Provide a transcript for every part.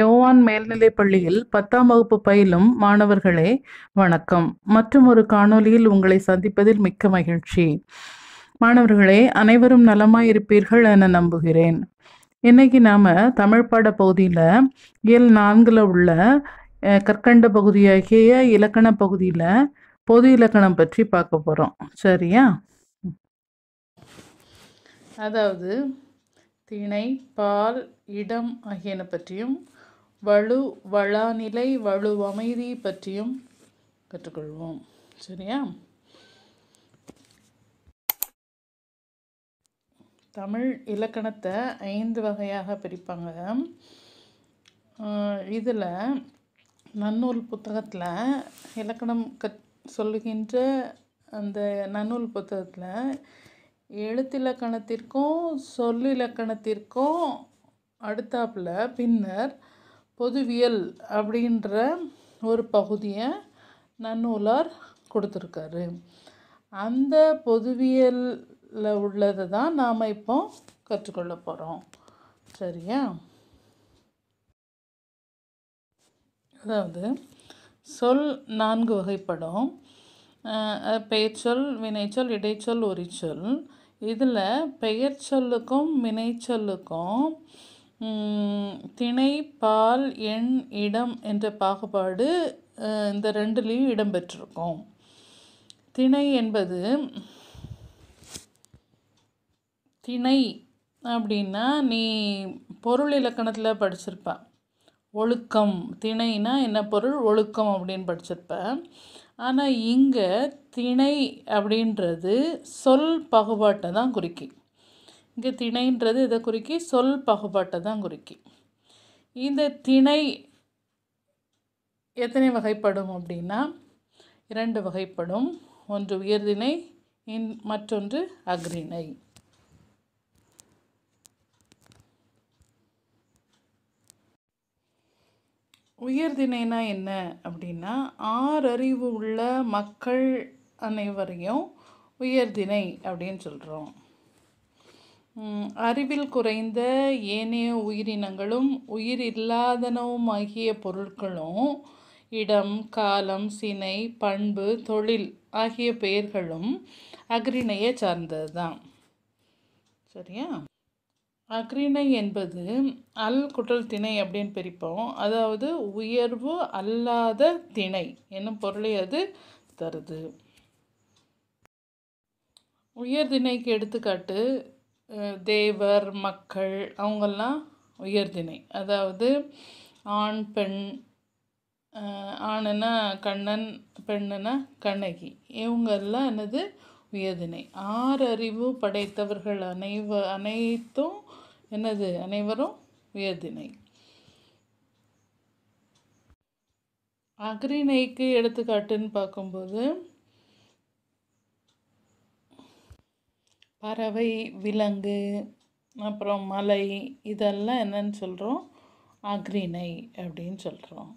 யோவான் மேல்நிலைப் பள்ளியில் பத்தாம் வகுப்பு பயிலும் மாணவர்களே வணக்கம் மற்றும் ஒரு காணொலியில் உங்களை சந்திப்பதில் மிக்க மகிழ்ச்சி மாணவர்களே அனைவரும் நலமாய் இருப்பீர்கள் என நம்புகிறேன் இன்னைக்கு நாம் தமிழ் பாட பகுதியில் இயல் நான்கில் உள்ள கற்கண்ட பகுதியாகிய இலக்கண பகுதியில் பொது இலக்கணம் பற்றி பார்க்க போகிறோம் சரியா அதாவது திணை பால் இடம் ஆகியன பற்றியும் வலு வளாநிலை வலு அமைதி பற்றியும் கற்றுக்கொள்வோம் சரியா தமிழ் இலக்கணத்தை ஐந்து வகையாக பிரிப்பாங்க இதில் நன்னூல் புத்தகத்தில் இலக்கணம் கற் சொல்லுகின்ற அந்த நன்னூல் புத்தகத்தில் எழுத்திலக்கணத்திற்கும் சொல்லிலக்கணத்திற்கும் அடுத்தாப்பில் பின்னர் பொதுவியல் அப்படின்ற ஒரு பகுதியை நன்னூலார் கொடுத்துருக்காரு அந்த பொதுவியலில் உள்ளதை தான் நாம் இப்போ கற்றுக்கொள்ள போகிறோம் சரியா அதாவது சொல் நான்கு வகைப்படும் பெயர்ச்சொல் வினைச்சொல் இடைச்சொல் உரிச்சொல் இதில் பெயர் சொல்லுக்கும் வினை சொல்லுக்கும் திணை பால் எண் இடம் என்ற பாகுபாடு இந்த ரெண்டுலேயும் இடம்பெற்றிருக்கும் திணை என்பது திணை அப்படின்னா நீ பொருள் இலக்கணத்தில் படிச்சிருப்ப ஒழுக்கம் திணைனா என்ன பொருள் ஒழுக்கம் அப்படின்னு படிச்சிருப்ப ஆனால் இங்கே திணை அப்படின்றது சொல் பகுபாட்டை தான் குறிக்கி இங்கே திணைன்றது இதை குறிக்கி சொல் பகுபாட்டை தான் குறிக்கி இந்த திணை எத்தனை வகைப்படும் அப்படின்னா இரண்டு வகைப்படும் ஒன்று உயர்திணை இன் மற்றொன்று அக்ரிணை உயர்தினைனா என்ன அப்படின்னா ஆறறிவு உள்ள மக்கள் அனைவரையும் உயர்தினை அப்படின்னு சொல்கிறோம் அறிவில் குறைந்த ஏனைய உயிரினங்களும் உயிர் இல்லாதனவுமாகிய பொருட்களும் இடம் காலம் சினை பண்பு தொழில் ஆகிய பெயர்களும் அக்ரிணையை சார்ந்தது தான் சரியா அக்ரிணை என்பது அல் குற்றல் திணை அப்படின்னு பிரிப்போம் அதாவது உயர்வு அல்லாத திணை என்னும் பொருளை அது தருது உயர் திணைக்கு எடுத்துக்காட்டு தேவர் மக்கள் அவங்கெல்லாம் உயர்திணை அதாவது ஆண் பெண் ஆணுன்னா கண்ணன் பெண்ணுனா கண்ணகி இவங்கெல்லாம் என்னது உயர்திணை ஆறறிவு படைத்தவர்கள் அனைவ அனைத்தும் எனது அனைவரும் உயர்திணை அக்ரிணைக்கு எடுத்துக்காட்டுன்னு பார்க்கும்போது பறவை விலங்கு அப்புறம் மலை இதெல்லாம் என்னன்னு சொல்கிறோம் அக்ரிணை அப்படின்னு சொல்கிறோம்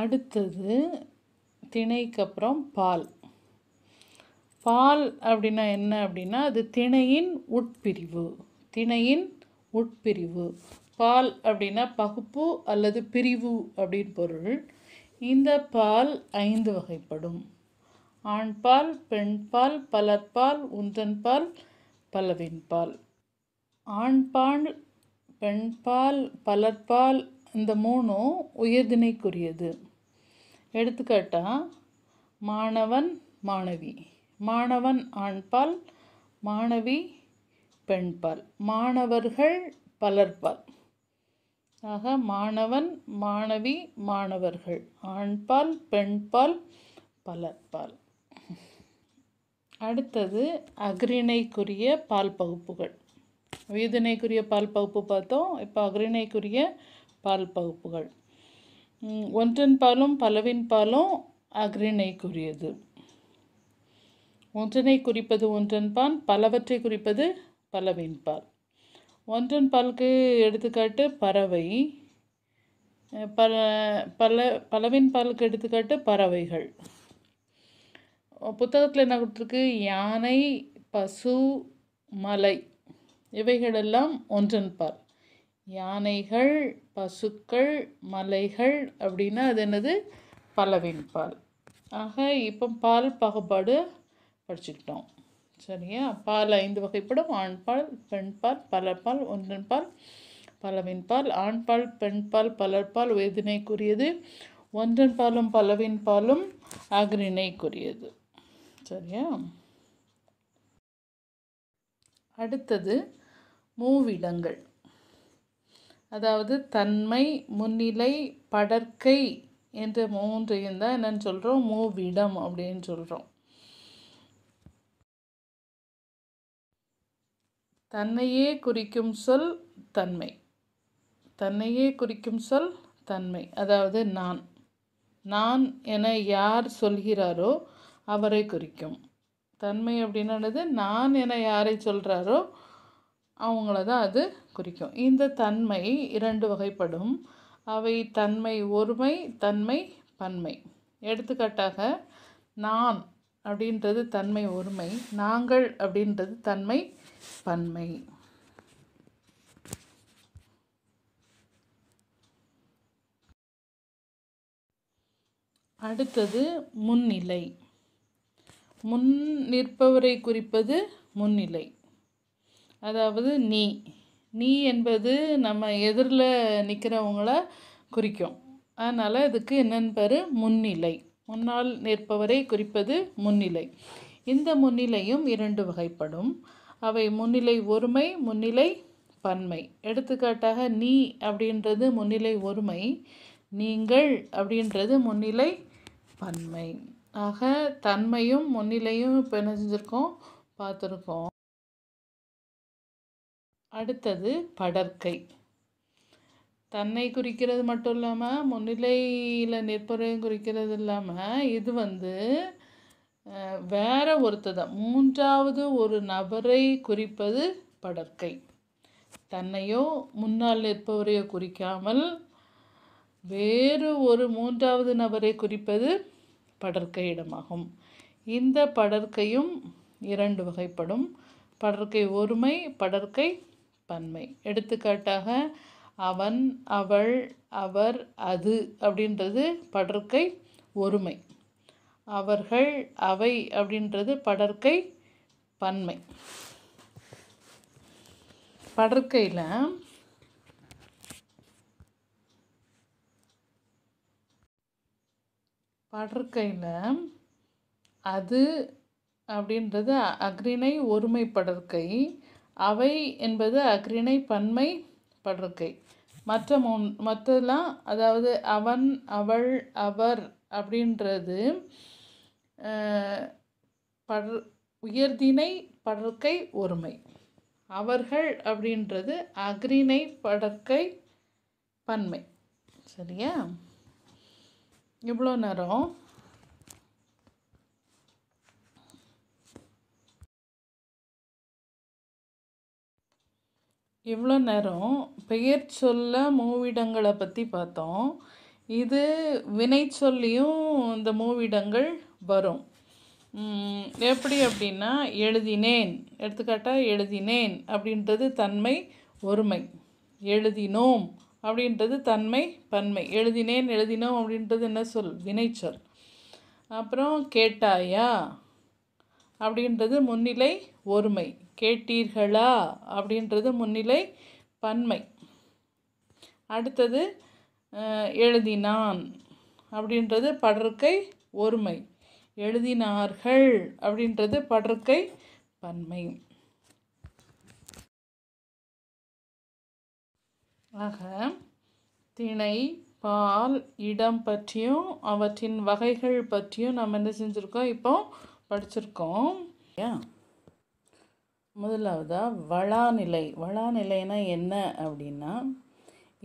அடுத்தது திணைக்கு அப்புறம் பால் பால் அப்படின்னா என்ன அப்படின்னா அது திணையின் உட்பிரிவு திணையின் உட்பிரிவு பால் அப்படின்னா பகுப்பு அல்லது பிரிவு அப்படின்னு பொருள் இந்த பால் ஐந்து வகைப்படும் ஆண் பால் பெண் பால் பலர்பால் உந்தன் பால் பலவின் பால் ஆண் பால் பெண் பால் பலர்பால் இந்த மூணும் உயர்தினைக்குரியது எடுத்துக்காட்டால் மாணவன் மாணவி மாணவன் ஆண்பால் மாணவி பெண்பால் மாணவர்கள் பலர்பால் ஆக மாணவன் மாணவி மாணவர்கள் ஆண்பால் பெண்பால் பலர்பால் அடுத்தது அக்ரிணைக்குரிய பால் பகுப்புகள் வீதினைக்குரிய பால் பகுப்பு பார்த்தோம் இப்போ அக்ரிணைக்குரிய பால் பகுப்புகள் ஒன்றன் பாலும் பலவின் பாலும் அக்ரிணைக்குரியது ஒன்றனை குறிப்பது ஒன்றன்பான் பலவற்றை குறிப்பது பலவின் பால் ஒன்றன் பாலுக்கு எடுத்துக்காட்டு பறவை பல பல பலவின் பாலுக்கு எடுத்துக்காட்டு பறவைகள் புத்தகத்தில் என்ன கொடுத்துருக்கு யானை பசு மலை இவைகளெல்லாம் ஒன்றன் பால் யானைகள் பசுக்கள் மலைகள் அப்படின்னா அது என்னது பலவின் பால் ஆக இப்போ பால் பாகுபாடு படிச்சுக்கிட்டோம் சரியா பால் ஐந்து வகைப்படும் ஆண்பால் பெண்பால் பலர்பால் ஒன்றன்பால் பலவின்பால் ஆண்பால் பெண்பால் பலர்பால் வேதனைக்குரியது ஒன்றன் பாலும் பலவின் பாலும் அக்ரிணைக்குரியது சரியா அடுத்தது மூவிடங்கள் அதாவது தன்மை முன்னிலை படற்கை என்ற மூன்றையும் தான் என்னென்னு சொல்கிறோம் மூவிடம் அப்படின்னு சொல்கிறோம் தன்னையே குறிக்கும் சொல் தன்மை தன்னையே குறிக்கும் சொல் தன்மை அதாவது நான் நான் என யார் சொல்கிறாரோ அவரை குறிக்கும் தன்மை அப்படின்னது நான் என யாரை சொல்கிறாரோ அவங்கள தான் அது குறிக்கும் இந்த தன்மை இரண்டு வகைப்படும் அவை தன்மை ஒருமை தன்மை பன்மை எடுத்துக்காட்டாக நான் அப்படின்றது தன்மை ஒருமை நாங்கள் அப்படின்றது தன்மை பன்மை அடுத்தது முன்னிலை முன் நிற்பவரை குறிப்பது முன்னிலை அதாவது நீ நீ என்பது நம்ம எதிரில் நிற்கிறவங்கள குறிக்கும் அதனால் இதுக்கு என்னென்னு பேர் முன்னிலை முன்னால் நிற்பவரை குறிப்பது முன்னிலை இந்த முன்னிலையும் இரண்டு வகைப்படும் அவை முன்னிலை ஒருமை முன்னிலை பன்மை எடுத்துக்காட்டாக நீ அப்படின்றது முன்னிலை ஒருமை நீங்கள் அப்படின்றது முன்னிலை பன்மை ஆக தன்மையும் முன்னிலையும் இப்போ பார்த்துருக்கோம் அடுத்தது படற்கை தன்னை குறிக்கிறது மட்டும் இல்லாமல் முன்னிலையில் நிற்பதையும் குறிக்கிறது இல்லாமல் இது வந்து வேற தான் மூன்றாவது ஒரு நபரை குறிப்பது படற்கை தன்னையோ முன்னால் நிற்பவரையோ குறிக்காமல் வேறு ஒரு மூன்றாவது நபரை குறிப்பது படற்கை இடமாகும் இந்த படற்கையும் இரண்டு வகைப்படும் படற்கை ஒருமை படற்கை பன்மை எடுத்துக்காட்டாக அவன் அவள் அவர் அது அப்படின்றது படற்கை ஒருமை அவர்கள் அவை அப்படின்றது படற்கை பன்மை படற்கையில் படற்கையில் அது அப்படின்றது அக்ரிணை ஒருமை படற்கை அவை என்பது அக்ரிணை பன்மை படுக்கை மற்ற மூ மற்றெல்லாம் அதாவது அவன் அவள் அவர் அப்படின்றது படு உயர்தினை படற்கை ஒருமை அவர்கள் அப்படின்றது அக்ரிணை படற்கை பன்மை சரியா இவ்வளோ நேரம் இவ்வளோ நேரம் பெயர் சொல்ல மூவிடங்களை பற்றி பார்த்தோம் இது வினை சொல்லியும் இந்த மூவிடங்கள் வரும் எப்படி அப்படின்னா எழுதினேன் எடுத்துக்காட்டாக எழுதினேன் அப்படின்றது தன்மை ஒருமை எழுதினோம் அப்படின்றது தன்மை பன்மை எழுதினேன் எழுதினோம் அப்படின்றது என்ன சொல் வினைச்சொல் அப்புறம் கேட்டாயா அப்படின்றது முன்னிலை ஒருமை கேட்டீர்களா அப்படின்றது முன்னிலை பன்மை அடுத்தது எழுதினான் அப்படின்றது படற்கை ஒருமை எழுதினார்கள் அப்படின்றது படற்கை பன்மை ஆக திணை பால் இடம் பற்றியும் அவற்றின் வகைகள் பற்றியும் நம்ம என்ன செஞ்சுருக்கோம் இப்போ படிச்சிருக்கோம் முதலாவதாக வளாநிலை வளாநிலைனா என்ன அப்படின்னா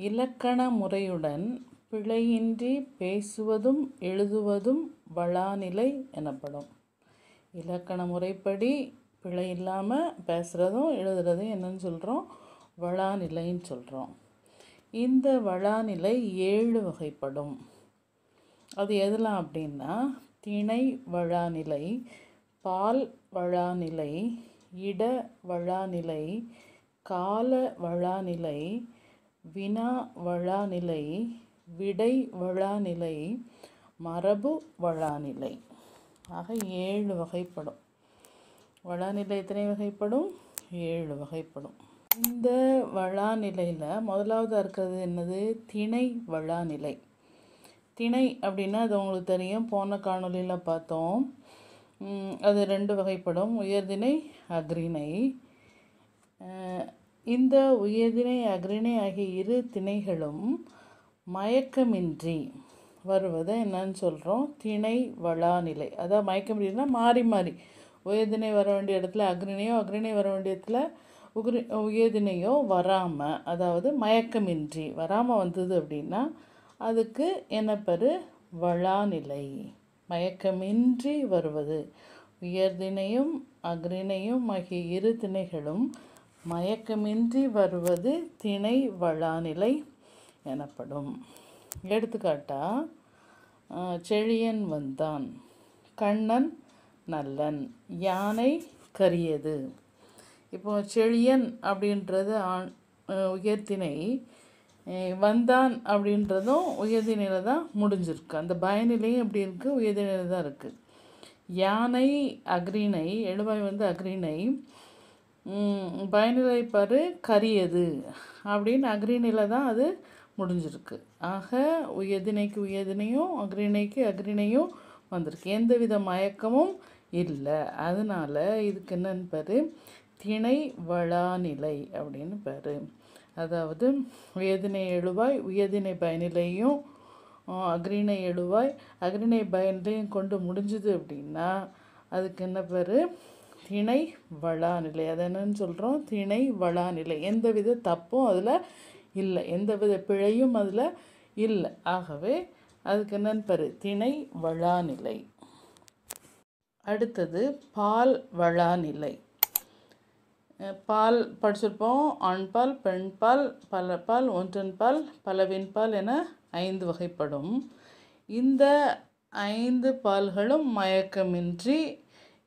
இலக்கண முறையுடன் பிழையின்றி பேசுவதும் எழுதுவதும் வளாநிலை எனப்படும் இலக்கண முறைப்படி பிழை இல்லாமல் பேசுகிறதும் எழுதுறதும் என்னன்னு சொல்கிறோம் வளாநிலைன்னு சொல்கிறோம் இந்த வளாநிலை ஏழு வகைப்படும் அது எதெல்லாம் அப்படின்னா திணை வளாநிலை பால் வளாநிலை இட வழாநிலை கால வழாநிலை வினா வழாநிலை விடை வழாநிலை மரபு வழாநிலை ஆக ஏழு வகைப்படும் வழாநிலை எத்தனை வகைப்படும் ஏழு வகைப்படும் இந்த வழாநிலையில் முதலாவதாக இருக்கிறது என்னது திணை வழாநிலை திணை அப்படின்னா அது உங்களுக்கு தெரியும் போன காணொலியில் பார்த்தோம் அது ரெண்டு வகைப்படும் உயர்திணை அக்ரிணை இந்த உயர்திணை அக்ரிணை ஆகிய இரு திணைகளும் மயக்கமின்றி வருவதை என்னன்னு சொல்கிறோம் திணை வளா நிலை அதாவது மயக்கமின்றினா மாறி மாறி உயர்தினை வர வேண்டிய இடத்துல அக்ரிணையோ அக்ரிணை வர வேண்டிய இடத்துல உகிரி உயர்தினையோ வராமல் அதாவது மயக்கமின்றி வராமல் வந்தது அப்படின்னா அதுக்கு என்ன பெரு வளாநிலை மயக்கமின்றி வருவது உயர்தினையும் அக்ரிணையும் ஆகிய இரு திணைகளும் மயக்கமின்றி வருவது திணை வளாநிலை எனப்படும் எடுத்துக்காட்டா செழியன் வந்தான் கண்ணன் நல்லன் யானை கரியது இப்போ செழியன் அப்படின்றது ஆண் உயர்த்தினை வந்தான் அப்படின்றதும் உயர்நிலை தான் முடிஞ்சிருக்கு அந்த பயநிலையும் அப்படி இருக்குது உயர்நிலை தான் இருக்குது யானை அக்ரிணை எழுவாய் வந்து அக்ரிணை பயனிலை பாரு கரியது அப்படின்னு அக்ரிணையில் தான் அது முடிஞ்சிருக்கு ஆக உயர்திணைக்கு உயர்தினையும் அக்ரிணைக்கு அக்ரிணையும் வந்திருக்கு எந்த வித மயக்கமும் இல்லை அதனால் இதுக்கு என்னன்னு பாரு திணை வளாநிலை அப்படின்னு பாரு அதாவது வேதினை எழுவாய் உயதினை பயனிலையும் அக்ரிணை எழுவாய் அக்ரிணை பயனிலையும் கொண்டு முடிஞ்சுது அப்படின்னா அதுக்கு என்ன பேர் திணை வளா நிலை அது என்னன்னு சொல்கிறோம் திணை வளா நிலை வித தப்பும் அதில் இல்லை எந்த வித பிழையும் அதில் இல்லை ஆகவே அதுக்கு என்னன்னு பேர் திணை வளா நிலை அடுத்தது பால் வளா நிலை பால் படிச்சிருப்போம் ஆண் பால் பெண் பால் பல பால் ஒன்றன் பால் பலவின் பால் என ஐந்து வகைப்படும் இந்த ஐந்து பால்களும் மயக்கமின்றி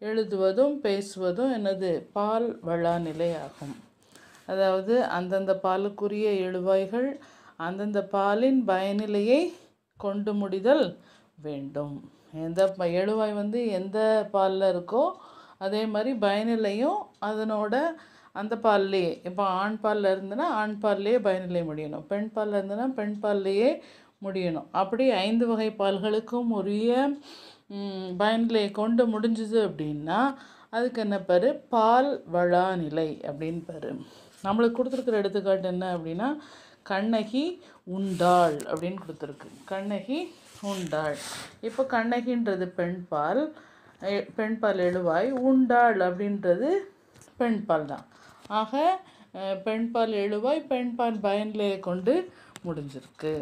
எழுதுவதும் பேசுவதும் எனது பால் வளா நிலையாகும் அதாவது அந்தந்த பாலுக்குரிய எழுவாய்கள் அந்தந்த பாலின் பயனிலையை கொண்டு முடிதல் வேண்டும் எந்த எழுவாய் வந்து எந்த பாலில் இருக்கோ அதே மாதிரி பயனிலையும் அதனோட அந்த பால்லையே இப்போ ஆண் பாலில் இருந்துன்னா ஆண் பால்லையே பயனிலை முடியணும் பெண் பாலில் இருந்துன்னா பெண் பால்லையே முடியணும் அப்படி ஐந்து வகை பால்களுக்கும் உரிய பயனிலையை கொண்டு முடிஞ்சுது அப்படின்னா அதுக்கு என்ன பேர் பால் வளாநிலை அப்படின்னு பேர் நம்மளுக்கு கொடுத்துருக்குற எடுத்துக்காட்டு என்ன அப்படின்னா கண்ணகி உண்டாள் அப்படின்னு கொடுத்துருக்கு கண்ணகி உண்டாள் இப்போ கண்ணகின்றது பெண் பால் பெண்பால் எழுவாய் உண்டாள் அப்படின்றது பெண்பால் தான் ஆக பெண்பால் எழுவாய் பெண்பால் பயன்லையை கொண்டு முடிஞ்சிருக்கு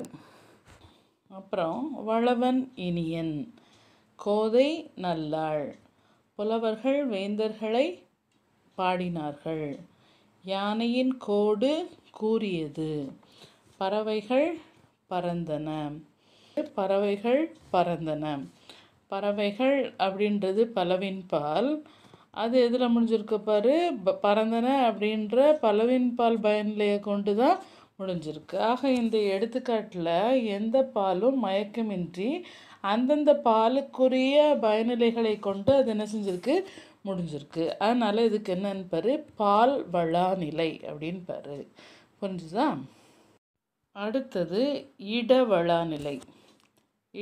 அப்புறம் வளவன் இனியன் கோதை நல்லாள் புலவர்கள் வேந்தர்களை பாடினார்கள் யானையின் கோடு கூறியது பறவைகள் பறந்தன பறவைகள் பறந்தன பறவைகள் அப்படின்றது பலவின்பால் அது எதில் முடிஞ்சிருக்க பாரு பறந்தன அப்படின்ற பலவின்பால் பயன்லையை கொண்டு தான் முடிஞ்சிருக்கு ஆக இந்த எடுத்துக்காட்டில் எந்த பாலும் மயக்கமின்றி அந்தந்த பாலுக்குரிய பயனிலைகளை கொண்டு அது என்ன செஞ்சிருக்கு முடிஞ்சிருக்கு அதனால் இதுக்கு என்னன்னு பாரு பால் வளாநிலை அப்படின்னு பாரு புரிஞ்சுதா அடுத்தது இட வளாநிலை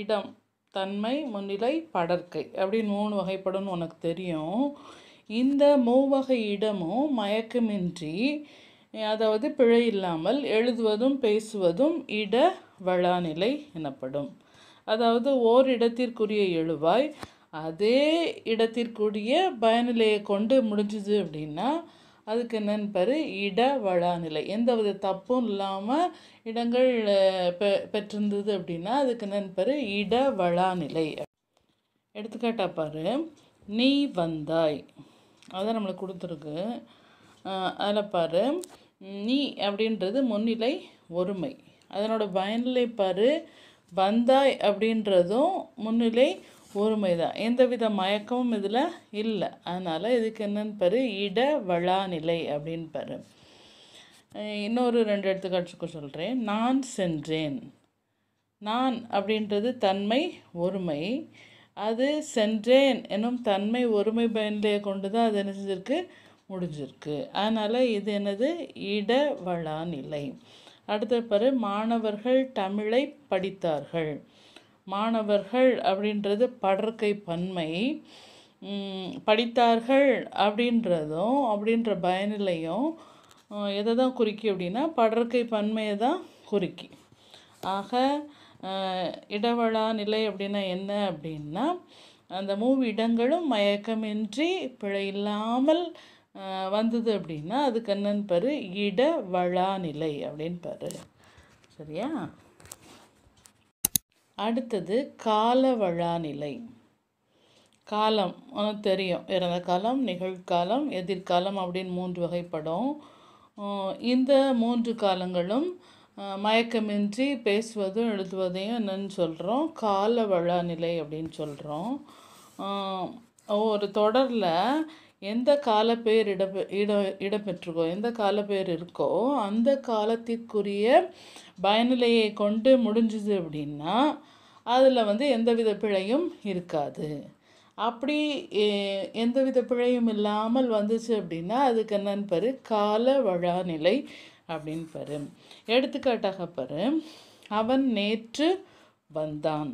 இடம் தன்மை முன்னிலை படற்கை அப்படின்னு மூணு வகைப்படும் உனக்கு தெரியும் இந்த மூவகை இடமும் மயக்கமின்றி அதாவது பிழை இல்லாமல் எழுதுவதும் பேசுவதும் இட வளாநிலை எனப்படும் அதாவது ஓரிடத்திற்குரிய எழுவாய் அதே இடத்திற்குரிய பயனிலையை கொண்டு முடிஞ்சுது அப்படின்னா அதுக்கு என்னன்னு இட வளாநிலை எந்த வித தப்பும் இல்லாமல் இடங்கள் பெ பெற்றிருந்தது அப்படின்னா அதுக்கு என்னன்னு இட வளாநிலை எடுத்துக்காட்டா பாரு நீ வந்தாய் அதான் நம்மளுக்கு கொடுத்துருக்கு அதில் பாரு நீ அப்படின்றது முன்னிலை ஒருமை அதனோட பயனிலை பாரு வந்தாய் அப்படின்றதும் முன்னிலை ஒருமை தான் எந்தவித மயக்கமும் இதில் இல்லை அதனால் இதுக்கு என்னன்னு பாரு இட வளாநிலை அப்படின்னு பாரு இன்னொரு ரெண்டு எடுத்துக்காட்டுக்கு சொல்கிறேன் நான் சென்றேன் நான் அப்படின்றது தன்மை ஒருமை அது சென்றேன் எனும் தன்மை ஒருமை பயன்லையை கொண்டு தான் அது என்ன செஞ்சிருக்கு முடிஞ்சிருக்கு அதனால் இது என்னது இட வளாநிலை அடுத்த பாரு மாணவர்கள் தமிழை படித்தார்கள் மாணவர்கள் அப்படின்றது படற்கை பன்மை படித்தார்கள் அப்படின்றதும் அப்படின்ற பயனிலையும் எதை தான் குறிக்கி அப்படின்னா படற்கை பன்மையை தான் குறிக்கி ஆக இடவளா நிலை அப்படின்னா என்ன அப்படின்னா அந்த மூவி இடங்களும் மயக்கமின்றி பிழை இல்லாமல் வந்தது அப்படின்னா அதுக்கு என்னன்னு பாரு இட வழா நிலை அப்படின்னு பாரு சரியா அடுத்தது கால நிலை காலம் தெரியும் இறந்த காலம் நிகழ்காலம் எதிர்காலம் அப்படின்னு மூன்று வகைப்படும் இந்த மூன்று காலங்களும் மயக்கமின்றி பேசுவதும் எழுதுவதையும் என்னன்னு சொல்கிறோம் கால வளநிலை அப்படின்னு சொல்கிறோம் ஒரு தொடரில் எந்த காலப்பெயர் இடம்பெ இட இடம்பெற்றுக்கோ எந்த காலப்பெயர் இருக்கோ அந்த காலத்திற்குரிய பயனிலையை கொண்டு முடிஞ்சுது அப்படின்னா அதில் வந்து எந்தவித பிழையும் இருக்காது அப்படி எந்தவித பிழையும் இல்லாமல் வந்துச்சு அப்படின்னா அதுக்கு என்னன்னு பாரு கால வழாநிலை அப்படின்னு பாரு எடுத்துக்காட்டாக பாரு அவன் நேற்று வந்தான்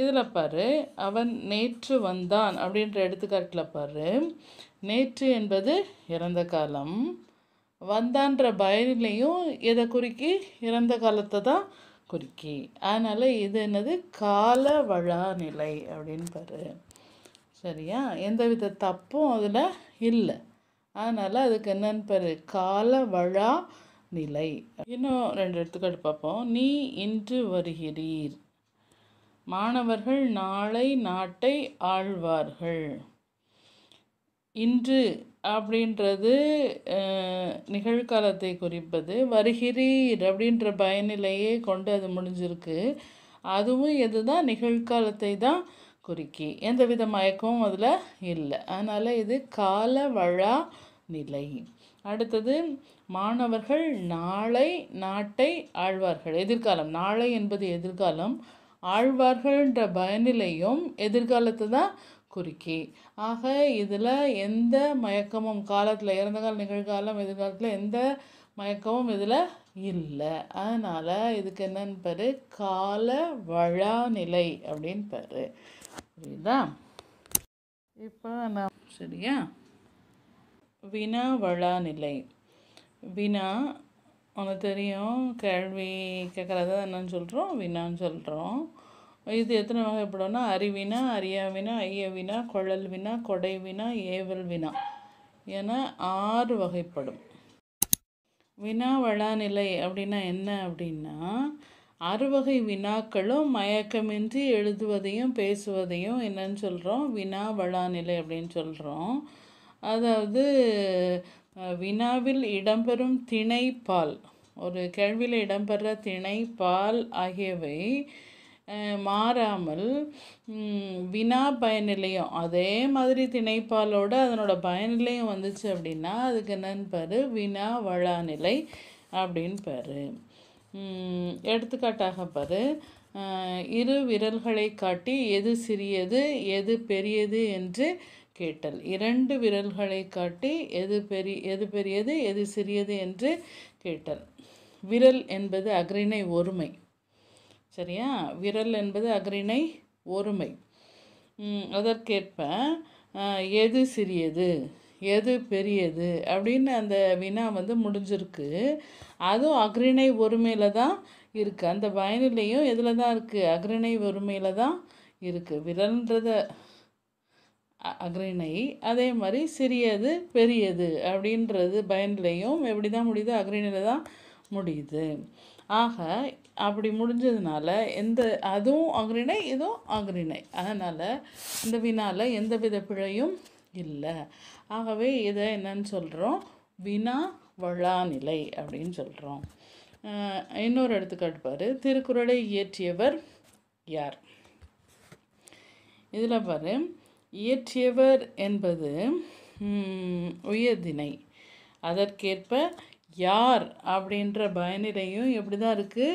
இதில் பாரு அவன் நேற்று வந்தான் அப்படின்ற எடுத்துக்காட்டில் பாரு நேற்று என்பது இறந்த காலம் வந்தான்ற பயனிலையும் எதை குறிக்கி இறந்த காலத்தை தான் குறிக்கி அதனால் இது என்னது கால வழாநிலை அப்படின்னு பாரு சரியா எந்தவித தப்பும் அதில் இல்லை அதனால் அதுக்கு என்னன்னு பாரு கால வழா நிலை இன்னும் ரெண்டு எடுத்துக்காட்டு பார்ப்போம் நீ இன்று வருகிறீர் மாணவர்கள் நாளை நாட்டை ஆழ்வார்கள் இன்று அப்படின்றது நிகழ்காலத்தை குறிப்பது வருகிறீர் அப்படின்ற பயனிலையே கொண்டு அது முடிஞ்சிருக்கு அதுவும் எது தான் நிகழ்காலத்தை தான் குறிக்கி எந்த வித மயக்கமும் அதில் இல்லை அதனால் இது கால வழா நிலை அடுத்தது மாணவர்கள் நாளை நாட்டை ஆழ்வார்கள் எதிர்காலம் நாளை என்பது எதிர்காலம் ஆழ்வார்கள்ன்ற பயனிலையும் எதிர்காலத்தை தான் குறிக்கி ஆக இதில் எந்த மயக்கமும் காலத்தில் இறந்த கால நிகழ்காலம் எதிர்காலத்தில் எந்த மயக்கமும் இதில் இல்லை அதனால் இதுக்கு என்னன்னு பேர் கால வழாநிலை அப்படின்னு பேர் புரியுதா இப்போ நான் சரியா வினா வழாநிலை வினா உனக்கு தெரியும் கேள்வி கேட்குறது என்னன்னு சொல்கிறோம் வினான்னு சொல்கிறோம் இது எத்தனை வகைப்படும்னா அறிவினா அறியாவினா ஐயவினா குழல் வினா கொடை வினா ஏவல் வினா என ஆறு வகைப்படும் வினா வளாநிலை அப்படின்னா என்ன அப்படின்னா அறுவகை வினாக்களும் மயக்கமின்றி எழுதுவதையும் பேசுவதையும் என்னன்னு சொல்கிறோம் வினா வளாநிலை அப்படின்னு சொல்கிறோம் அதாவது வினாவில் இடம்பெறும் திணைப்பால் ஒரு கேள்வியில் இடம்பெற திணைப்பால் ஆகியவை மாறாமல் வினா பயனிலையும் அதே மாதிரி திணைப்பாலோடு அதனோட பயனிலையும் வந்துச்சு அப்படின்னா அதுக்கு என்னென்னு பாரு வினா வளாநிலை அப்படின்னு பாரு எடுத்துக்காட்டாக பாரு இரு விரல்களை காட்டி எது சிறியது எது பெரியது என்று கேட்டல் இரண்டு விரல்களை காட்டி எது பெரிய எது பெரியது எது சிறியது என்று கேட்டல் விரல் என்பது அக்ரிணை ஒருமை சரியா விரல் என்பது அகரிணை ஒருமை அதற்கேற்ப எது சிறியது எது பெரியது அப்படின்னு அந்த வினா வந்து முடிஞ்சிருக்கு அதுவும் அக்ரிணை ஒருமையில் தான் இருக்குது அந்த பயனிலையும் எதில் தான் இருக்குது அக்ரிணை ஒருமையில் தான் இருக்குது விரல்ன்றத அக்ரிணை அதே மாதிரி சிறியது பெரியது அப்படின்றது பயனிலையும் எப்படி தான் முடியுது அக்ரிணையில் தான் முடியுது ஆக அப்படி முடிஞ்சதுனால எந்த அதுவும் அக்ரிணை இதுவும் அக்ரிணை அதனால் இந்த வினாவில் எந்தவித பிழையும் இல்லை ஆகவே இதை என்னன்னு சொல்கிறோம் வினா வளாநிலை அப்படின்னு சொல்கிறோம் இன்னொரு எடுத்துக்காட்டு திருக்குறளை இயற்றியவர் யார் இதில் பாரு இயற்றியவர் என்பது உயர்தினை அதற்கேற்ப யார் அப்படின்ற பயனிலையும் எப்படி தான் இருக்குது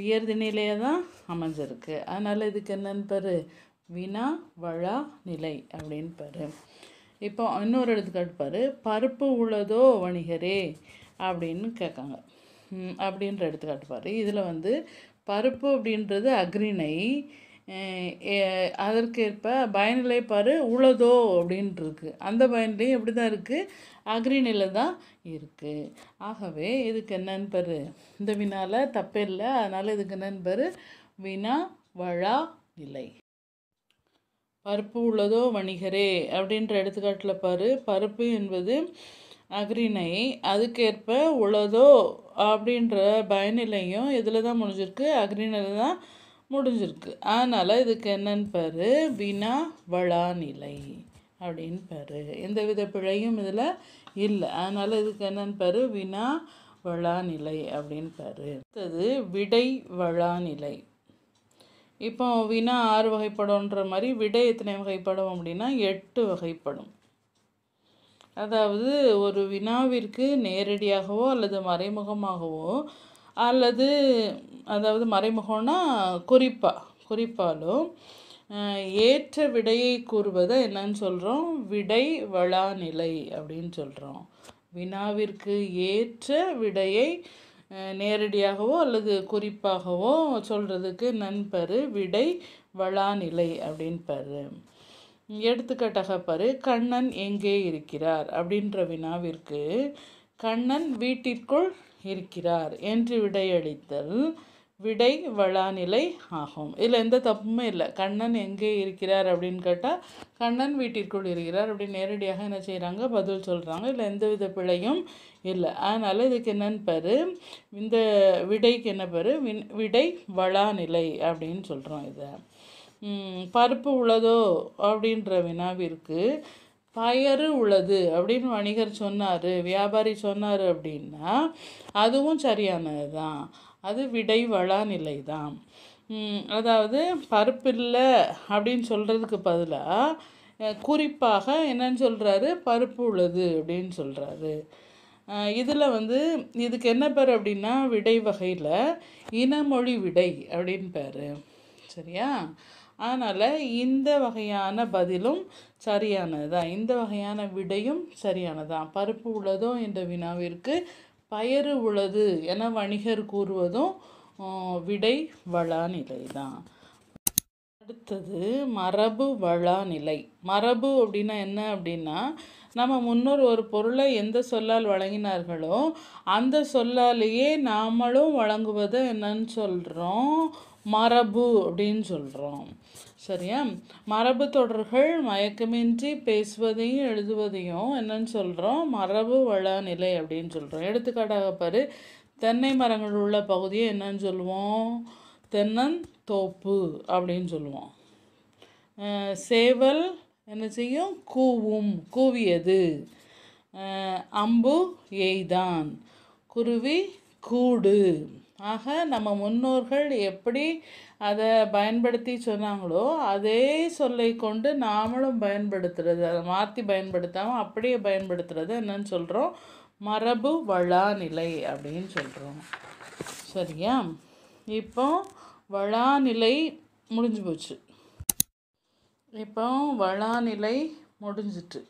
உயர்தி நிலையை தான் அமைஞ்சிருக்கு அதனால் இதுக்கு என்னன்னு பாரு வினா வழா நிலை அப்படின்னு பாரு இப்போ இன்னொரு எடுத்துக்காட்டு பாரு பருப்பு உள்ளதோ வணிகரே அப்படின்னு கேட்காங்க அப்படின்ற எடுத்துக்காட்டு பாரு இதில் வந்து பருப்பு அப்படின்றது அக்ரிணை அதற்கேற்ப பயனிலை பாரு உளதோ அப்படின்ட்டுருக்கு அந்த பயனிலையும் எப்படி தான் இருக்குது அக்ரிநிலை தான் இருக்குது ஆகவே இதுக்கு என்னன்னு பாரு இந்த வினால தப்பே இல்லை அதனால் இதுக்கு என்னன்னு பாரு வினா வழா நிலை பருப்பு உள்ளதோ வணிகரே அப்படின்ற எடுத்துக்காட்டில் பாரு பருப்பு என்பது அக்ரிணை அதுக்கேற்ப உள்ளதோ அப்படின்ற பயனிலையும் இதில் தான் முடிஞ்சிருக்கு அக்ரிநிலை தான் முடிஞ்சிருக்கு அதனால் இதுக்கு என்னன்னு பாரு வினா வளாநிலை அப்படின்னு பாரு எந்த வித பிழையும் இதில் இல்லை அதனால் இதுக்கு என்னன்னு பாரு வினா வளாநிலை அப்படின்னு பாரு அடுத்தது விடை வளாநிலை இப்போ வினா ஆறு வகைப்படம்ன்ற மாதிரி விடை எத்தனை வகைப்படும் அப்படின்னா எட்டு வகைப்படும் அதாவது ஒரு வினாவிற்கு நேரடியாகவோ அல்லது மறைமுகமாகவோ அல்லது அதாவது மறைமுகம்னா குறிப்பாக குறிப்பாலும் ஏற்ற விடையை கூறுவதை என்னன்னு சொல்கிறோம் விடை வளாநிலை அப்படின்னு சொல்கிறோம் வினாவிற்கு ஏற்ற விடையை நேரடியாகவோ அல்லது குறிப்பாகவோ சொல்கிறதுக்கு நண்பரு விடை வளாநிலை அப்படின்னு பாரு எடுத்துக்காட்டாக பாரு கண்ணன் எங்கே இருக்கிறார் அப்படின்ற வினாவிற்கு கண்ணன் வீட்டிற்குள் இருக்கிறார் என்று விடையளித்தல் விடை வளாநிலை ஆகும் இதில் எந்த தப்புமே இல்லை கண்ணன் எங்கே இருக்கிறார் அப்படின்னு கேட்டால் கண்ணன் வீட்டிற்குள் இருக்கிறார் அப்படின்னு நேரடியாக என்ன செய்கிறாங்க பதில் சொல்கிறாங்க இதில் எந்த வித பிழையும் இல்லை அதனால் இதுக்கு என்னன்னு பேர் இந்த விடைக்கு என்ன பேர் வின் விடை வளாநிலை அப்படின்னு சொல்கிறோம் இதை பருப்பு உள்ளதோ அப்படின்ற வினாவிற்கு பயறு உள்ளது அப்படின்னு வணிகர் சொன்னார் வியாபாரி சொன்னார் அப்படின்னா அதுவும் சரியானது தான் அது விடை வளா நிலை தான் அதாவது இல்லை அப்படின்னு சொல்கிறதுக்கு பதிலாக குறிப்பாக என்னன்னு சொல்கிறாரு பருப்பு உள்ளது அப்படின்னு சொல்கிறாரு இதில் வந்து இதுக்கு என்ன பேர் அப்படின்னா விடை வகையில் இனமொழி விடை அப்படின்னு பேர் சரியா அதனால் இந்த வகையான பதிலும் சரியானது தான் இந்த வகையான விடையும் சரியானதான் பருப்பு உள்ளதோ என்ற வினாவிற்கு பயறு உளது என வணிகர் கூறுவதும் விடை வளா தான் அடுத்தது மரபு வளா நிலை மரபு அப்படின்னா என்ன அப்படின்னா நம்ம முன்னோர் ஒரு பொருளை எந்த சொல்லால் வழங்கினார்களோ அந்த சொல்லாலேயே நாமளும் வழங்குவதை என்னன்னு சொல்கிறோம் மரபு அப்படின்னு சொல்கிறோம் சரியா மரபு தொடர்கள் மயக்கமின்றி பேசுவதையும் எழுதுவதையும் என்னன்னு சொல்கிறோம் மரபு வளநிலை அப்படின்னு சொல்கிறோம் எடுத்துக்காட்டாக பாரு தென்னை மரங்கள் உள்ள பகுதியை என்னன்னு சொல்லுவோம் தென்னந்தோப்பு அப்படின்னு சொல்லுவோம் சேவல் என்ன செய்யும் கூவும் கூவியது அம்பு எய்தான் குருவி கூடு ஆக நம்ம முன்னோர்கள் எப்படி அதை பயன்படுத்தி சொன்னாங்களோ அதே சொல்லை கொண்டு நாமளும் பயன்படுத்துறது அதை மாற்றி பயன்படுத்தாமல் அப்படியே பயன்படுத்துறது என்னன்னு சொல்கிறோம் மரபு வளாநிலை அப்படின்னு சொல்கிறோம் சரியா இப்போ வளாநிலை முடிஞ்சு போச்சு இப்போ வளாநிலை முடிஞ்சிட்டு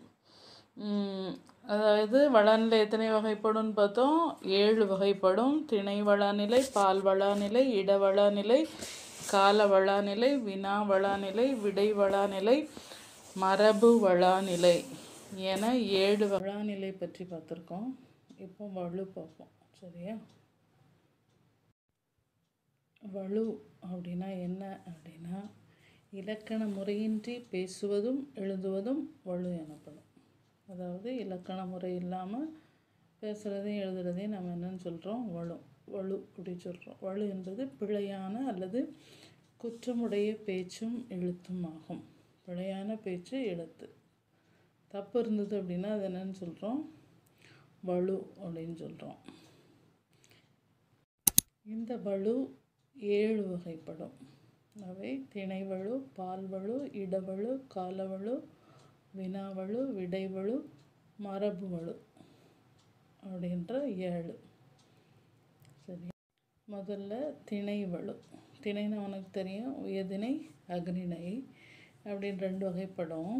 அதாவது வளநிலை எத்தனை வகைப்படும் பார்த்தோம் ஏழு வகைப்படும் திணை வளநிலை பால் வளநிலை இட வளநிலை கால வளநிலை வினா வளநிலை விடை வளநிலை மரபு வளநிலை என ஏழு வளநிலை பற்றி பார்த்துருக்கோம் இப்போ வலு பார்ப்போம் சரியா வலு அப்படின்னா என்ன அப்படின்னா இலக்கண முறையின்றி பேசுவதும் எழுதுவதும் வலு எனப்படும் அதாவது இலக்கண முறை இல்லாமல் பேசுகிறதையும் எழுதுறதையும் நம்ம என்னென்னு சொல்கிறோம் வலு வலு அப்படி சொல்கிறோம் வலு என்பது பிழையான அல்லது குற்றமுடைய பேச்சும் எழுத்தும் ஆகும் பிழையான பேச்சு எழுத்து தப்பு இருந்தது அப்படின்னா அது என்னென்னு சொல்கிறோம் வலு அப்படின்னு சொல்கிறோம் இந்த வலு ஏழு வகைப்படும் அவை திணைவழு பால்வழு இடவழு காலவழு வினாவழு விடைவழு மரபுவழு அப்படின்ற ஏழு சரி முதல்ல திணைவழு திணைன்னு அவனுக்கு தெரியும் உயதினை அக்னிணை அப்படின்னு ரெண்டு வகைப்படும்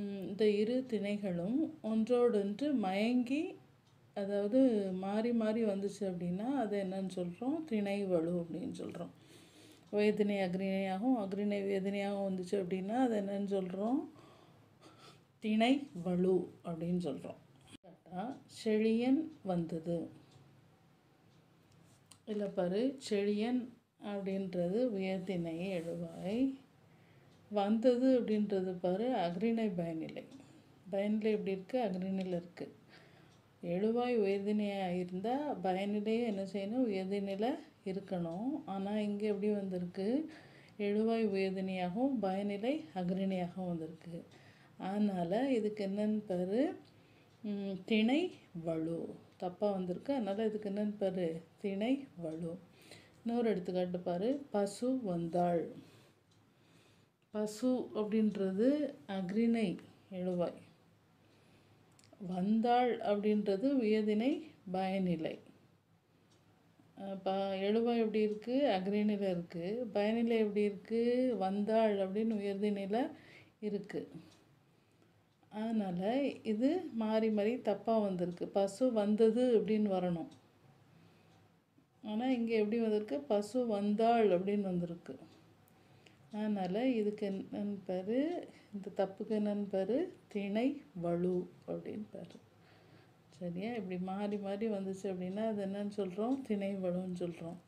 இந்த இரு திணைகளும் ஒன்றோடொன்று மயங்கி அதாவது மாறி மாறி வந்துச்சு அப்படின்னா அது என்னன்னு சொல்கிறோம் வலு அப்படின்னு சொல்கிறோம் வேதனை அக்னிணையாகவும் அக்னிணை வேதனையாகவும் வந்துச்சு அப்படின்னா அது என்னன்னு சொல்கிறோம் திணை வலு அப்படின்னு சொல்கிறோம் கேட்டால் செழியன் வந்தது இல்லை பாரு செழியன் அப்படின்றது உயர்திணை எழுவாய் வந்தது அப்படின்றது பாரு அக்ரிணை பயனிலை பயனிலை எப்படி இருக்குது அக்ரிணையில் இருக்குது எழுவாய் உயர்தினையாக இருந்தால் பயனிலையும் என்ன செய்யணும் உயர்திணையில் இருக்கணும் ஆனால் இங்கே எப்படி வந்திருக்கு எழுவாய் உயர்திணையாகவும் பயனிலை அக்ரிணையாகவும் வந்திருக்கு அதனால் இதுக்கு என்னென்னு பேர் திணை வலு தப்பாக வந்திருக்கு அதனால் இதுக்கு என்னென்னு பேர் திணை வலு இன்னொரு எடுத்துக்காட்டு பாரு பசு வந்தாள் பசு அப்படின்றது அக்ரிணை எழுவாய் வந்தாள் அப்படின்றது உயர்தினை பயனிலை ப எழுவாய் எப்படி இருக்குது அக்ரிநிலை இருக்குது பயனிலை எப்படி இருக்குது வந்தாள் அப்படின்னு உயர்தி நிலை இருக்குது அதனால் இது மாறி மாறி தப்பாக வந்திருக்கு பசு வந்தது அப்படின்னு வரணும் ஆனால் இங்கே எப்படி வந்திருக்கு பசு வந்தாள் அப்படின்னு வந்திருக்கு அதனால் இதுக்கு என்னன்னு பேர் இந்த தப்புக்கு என்னன்னு பேர் திணை வலு அப்படின்னு பேர் சரியா இப்படி மாறி மாறி வந்துச்சு அப்படின்னா அது என்னன்னு சொல்கிறோம் திணை வலுன்னு சொல்கிறோம்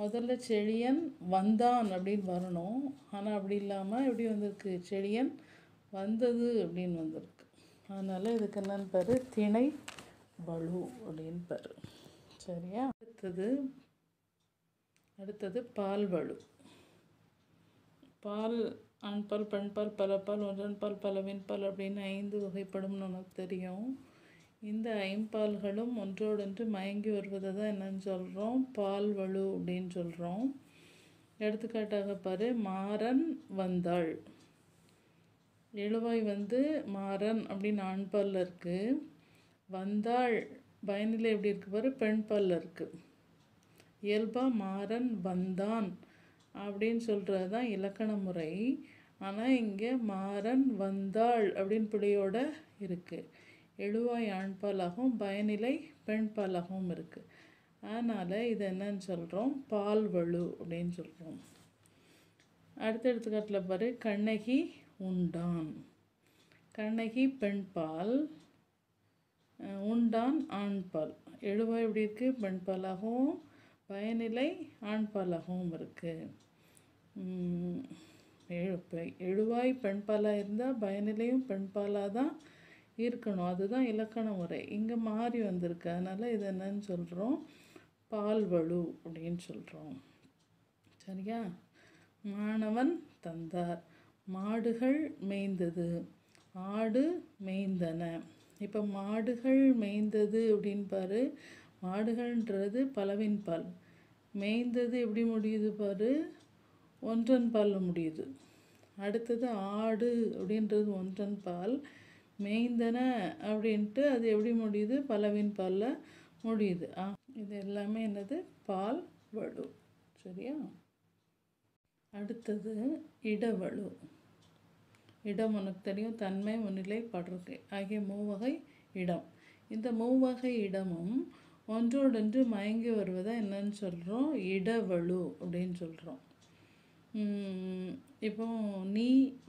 முதல்ல செழியன் வந்தான் அப்படின்னு வரணும் ஆனால் அப்படி இல்லாமல் எப்படி வந்திருக்கு செழியன் வந்தது அப்படின்னு வந்திருக்கு அதனால் இதுக்கு என்னென்னு பேர் திணை பலு அப்படின்னு பேர் சரியா அடுத்தது அடுத்தது பால் பலு பால் பால் பண்பால் பலப்பால் ஒன்றன்பால் பலவின்பால் அப்படின்னு ஐந்து வகைப்படும் நமக்கு தெரியும் இந்த ஐம்பால்களும் ஒன்றோடொன்று மயங்கி வருவதை தான் என்னன்னு சொல்கிறோம் பால் வலு அப்படின்னு சொல்கிறோம் எடுத்துக்காட்டாக பாரு மாறன் வந்தாள் எழுவாய் வந்து மாறன் அப்படின்னு ஆண் பல்ல இருக்குது வந்தாள் பயனிலை எப்படி இருக்கு பாரு பெண் பல்ல இருக்குது இயல்பாக மாறன் வந்தான் அப்படின்னு சொல்கிறது தான் இலக்கண முறை ஆனால் இங்கே மாறன் வந்தாள் அப்படின்னு பிள்ளையோட இருக்குது எழுவாய் ஆண் பாலாகவும் பயனிலை பெண் பாலாகவும் இருக்குது அதனால் இது என்னன்னு சொல்கிறோம் பால்வழு அப்படின்னு சொல்கிறோம் அடுத்த எடுத்துக்காட்டில் பாரு கண்ணகி உண்டான் கண்ணகி பெண்பால் உண்டான் ஆண்பால் எழுவா எப்படி இருக்குது பெண்பாலாகவும் பயனிலை ஆண்பாலாகவும் இருக்குது எழுப்பை எழுவாய் பெண்பாலாக இருந்தால் பயனிலையும் பெண்பாலாக தான் இருக்கணும் அதுதான் இலக்கண முறை இங்கே மாறி வந்திருக்கு அதனால் இது என்னன்னு சொல்கிறோம் பால்வழு அப்படின்னு சொல்கிறோம் சரியா மாணவன் தந்தார் மாடுகள் மேய்ந்தது ஆடு மேய்ந்தன இப்போ மாடுகள் மேய்ந்தது அப்படின்னு பாரு மாடுகள்ன்றது பலவின் பால் மேய்ந்தது எப்படி முடியுது பாரு ஒன்றன் பால் முடியுது அடுத்தது ஆடு அப்படின்றது ஒன்றன் பால் மேய்ந்தன அப்படின்ட்டு அது எப்படி முடியுது பலவின் பாலில் முடியுது ஆ இது எல்லாமே என்னது பால் வலு சரியா அடுத்தது இடவலு இடம் உனக்கு தெரியும் தன்மை முன்னிலை படுகை ஆகிய மூவகை இடம் இந்த மூவகை இடமும் ஒன்றோடொன்று மயங்கி வருவதை என்னன்னு சொல்கிறோம் இடவலு அப்படின்னு சொல்கிறோம் இப்போ நீ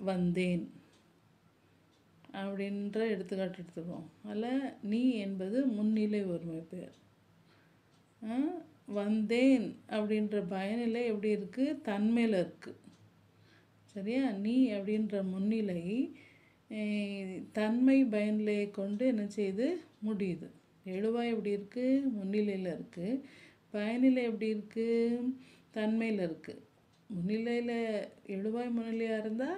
வந்தேன் அப்படின்ற எடுத்துக்காட்டு எடுத்துக்குவோம் அதில் நீ என்பது முன்னிலை ஒருமை பெயர் வந்தேன் அப்படின்ற பயனிலை எப்படி இருக்குது தன்மையில் இருக்குது சரியா நீ அப்படின்ற முன்னிலை தன்மை பயன்லையை கொண்டு என்ன செய்யுது முடியுது எழுவாய் எப்படி இருக்குது முன்னிலையில் இருக்குது பயனிலை எப்படி இருக்குது தன்மையில் இருக்குது முன்னிலையில் எழுவாய் முன்னிலையாக இருந்தால்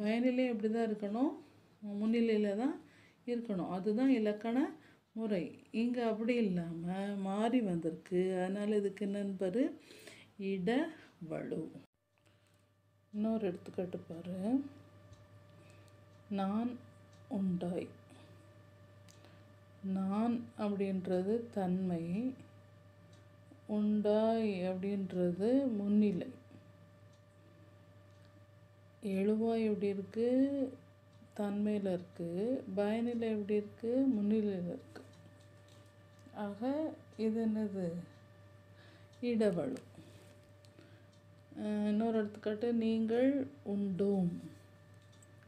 பயனிலை எப்படி தான் இருக்கணும் முன்னிலையில் தான் இருக்கணும் அதுதான் இலக்கண முறை இங்கே அப்படி இல்லாமல் மாறி வந்திருக்கு அதனால் இதுக்கு என்னன்னு பாரு இட வலு இன்னொரு எடுத்துக்காட்டு பாரு நான் உண்டாய் நான் அப்படின்றது தன்மை உண்டாய் அப்படின்றது முன்னிலை எழுவாய் எப்படி இருக்குது தன்மையில் இருக்குது பயனிலை எப்படி இருக்குது முன்னிலையில் இருக்குது ஆக இது என்னது இடவழும் இன்னொரு எடுத்துக்காட்டு நீங்கள் உண்டோம்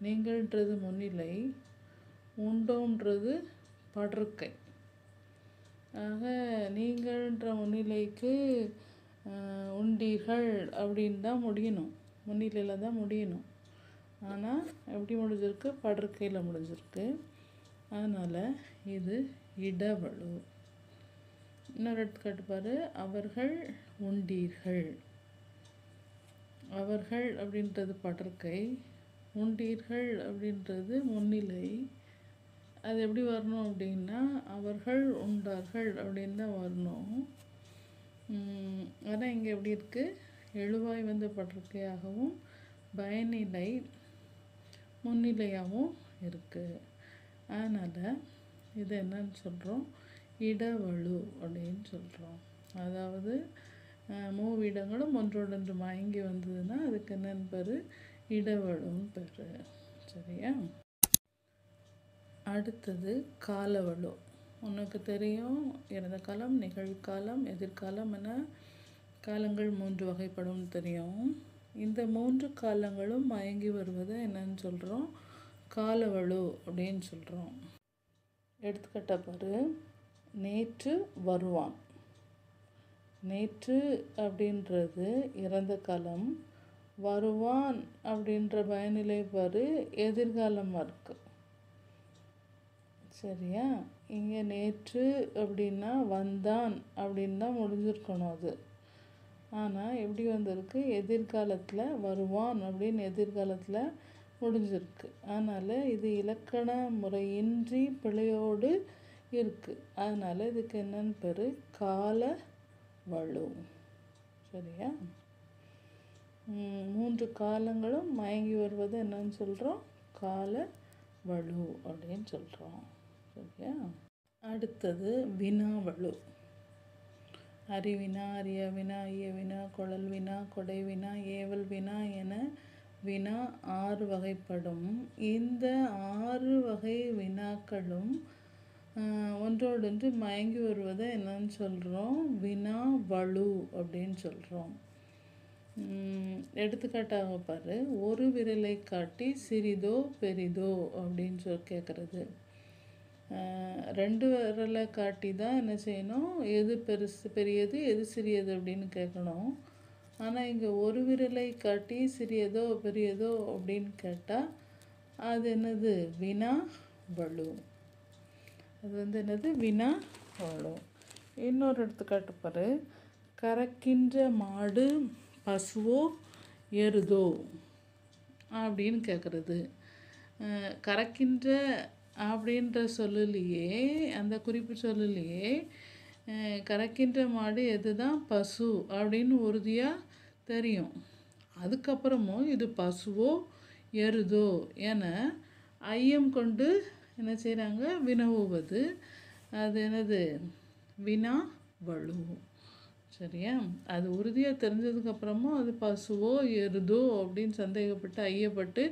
நீங்கள்ன்றது முன்னிலை உண்டோம்ன்றது படுக்கை ஆக நீங்கள்ன்ற முன்னிலைக்கு உண்டீர்கள் அப்படின்னு தான் முடியணும் முன்னிலையில் தான் முடியணும் ஆனால் எப்படி முடிஞ்சிருக்கு படுக்கையில் முடிஞ்சிருக்கு அதனால் இது இடவழு இன்னொரு எடுத்துக்காட்டு பாரு அவர்கள் உண்டீர்கள் அவர்கள் அப்படின்றது படர்க்கை உண்டீர்கள் அப்படின்றது முன்னிலை அது எப்படி வரணும் அப்படின்னா அவர்கள் உண்டார்கள் அப்படின்னு தான் வரணும் ஆனால் இங்கே எப்படி இருக்குது எழுவாய் வந்து படர்க்கையாகவும் பயனிலை முன்னிலையாகவும் இருக்குது அதனால் இது என்னன்னு சொல்கிறோம் இடவலு அப்படின்னு சொல்கிறோம் அதாவது மூவிடங்களும் ஒன்றோடொன்று மயங்கி வந்ததுன்னா அதுக்கு என்னன்னு பேர் இடவழும் பேர் சரியா அடுத்தது காலவழு உனக்கு தெரியும் இறந்த காலம் நிகழ்காலம் எதிர்காலம் என காலங்கள் மூன்று வகைப்படும் தெரியும் இந்த மூன்று காலங்களும் மயங்கி வருவதை என்னன்னு சொல்கிறோம் காலவழு அப்படின்னு சொல்கிறோம் எடுத்துக்கிட்ட பாரு நேற்று வருவான் நேற்று அப்படின்றது இறந்த காலம் வருவான் அப்படின்ற பயனிலை பாரு எதிர்காலமாக இருக்குது சரியா இங்கே நேற்று அப்படின்னா வந்தான் அப்படின்னு தான் முடிஞ்சிருக்கணும் அது ஆனால் எப்படி வந்திருக்கு எதிர்காலத்தில் வருவான் அப்படின்னு எதிர்காலத்தில் முடிஞ்சிருக்கு அதனால் இது இலக்கண முறையின்றி பிழையோடு இருக்குது அதனால் இதுக்கு என்னென்னு பேர் கால வலு சரியா மூன்று காலங்களும் மயங்கி வருவது என்னன்னு சொல்கிறோம் கால வலு அப்படின்னு சொல்கிறோம் சரியா அடுத்தது வினா வலு அறிவினா அரிய வினா ஐய வினா குழல் வினா கொடை வினா ஏவல் வினா என வினா ஆறு வகைப்படும் இந்த ஆறு வகை வினாக்களும் ஒன்றோடொன்று மயங்கி வருவதை என்னன்னு சொல்கிறோம் வினா வலு அப்படின்னு சொல்கிறோம் எடுத்துக்காட்டாக பாரு ஒரு விரலை காட்டி சிறிதோ பெரிதோ அப்படின்னு சொல் கேட்குறது ரெண்டு விரலை காட்டி தான் என்ன செய்யணும் எது பெருசு பெரியது எது சிறியது அப்படின்னு கேட்கணும் ஆனால் இங்கே ஒரு விரலை காட்டி சிறியதோ பெரியதோ அப்படின்னு கேட்டால் அது என்னது வினா வலு அது வந்து என்னது வினா வரும் இன்னொரு எடுத்துக்காட்டு பாரு கறக்கின்ற மாடு பசுவோ எருதோ அப்படின்னு கேட்குறது கறக்கின்ற அப்படின்ற சொல்லுலேயே அந்த குறிப்பு சொல்லுலேயே கறக்கின்ற மாடு எது தான் பசு அப்படின்னு உறுதியாக தெரியும் அதுக்கப்புறமும் இது பசுவோ எருதோ என ஐயம் கொண்டு என்ன செய்கிறாங்க வினவுவது அது என்னது வினா வலு சரியா அது உறுதியாக தெரிஞ்சதுக்கப்புறமும் அது பசுவோ எருதோ அப்படின்னு சந்தேகப்பட்டு ஐயப்பட்டு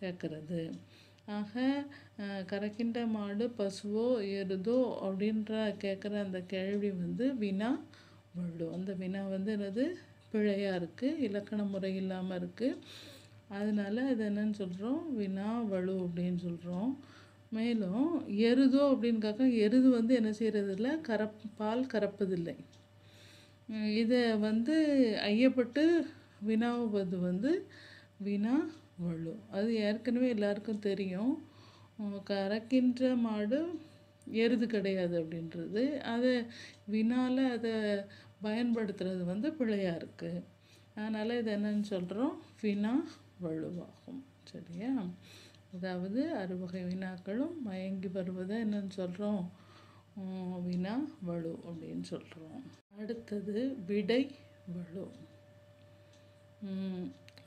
கேட்குறது ஆக கரைக்கின்ற மாடு பசுவோ எருதோ அப்படின்ற கேட்குற அந்த கேள்வி வந்து வினா வழு அந்த வினா வந்து என்னது பிழையாக இருக்குது இலக்கண முறை இல்லாமல் இருக்குது அதனால் அது என்னன்னு சொல்கிறோம் வினா வலு அப்படின்னு சொல்கிறோம் மேலும் எருதோ அப்படின்காக்க எருது வந்து என்ன செய்கிறதில்ல கரப் பால் கறப்பதில்லை இதை வந்து ஐயப்பட்டு வினாவுவது வந்து வினா வலு அது ஏற்கனவே எல்லாருக்கும் தெரியும் கறக்கின்ற மாடு எருது கிடையாது அப்படின்றது அதை வினால் அதை பயன்படுத்துறது வந்து பிழையாக இருக்குது அதனால் இது என்னன்னு சொல்கிறோம் வினா வலுவாகும் சரியா அதாவது அறுவகை வினாக்களும் மயங்கி வருவதை என்னென்னு சொல்கிறோம் வினா வலு அப்படின்னு சொல்கிறோம் அடுத்தது விடை வலு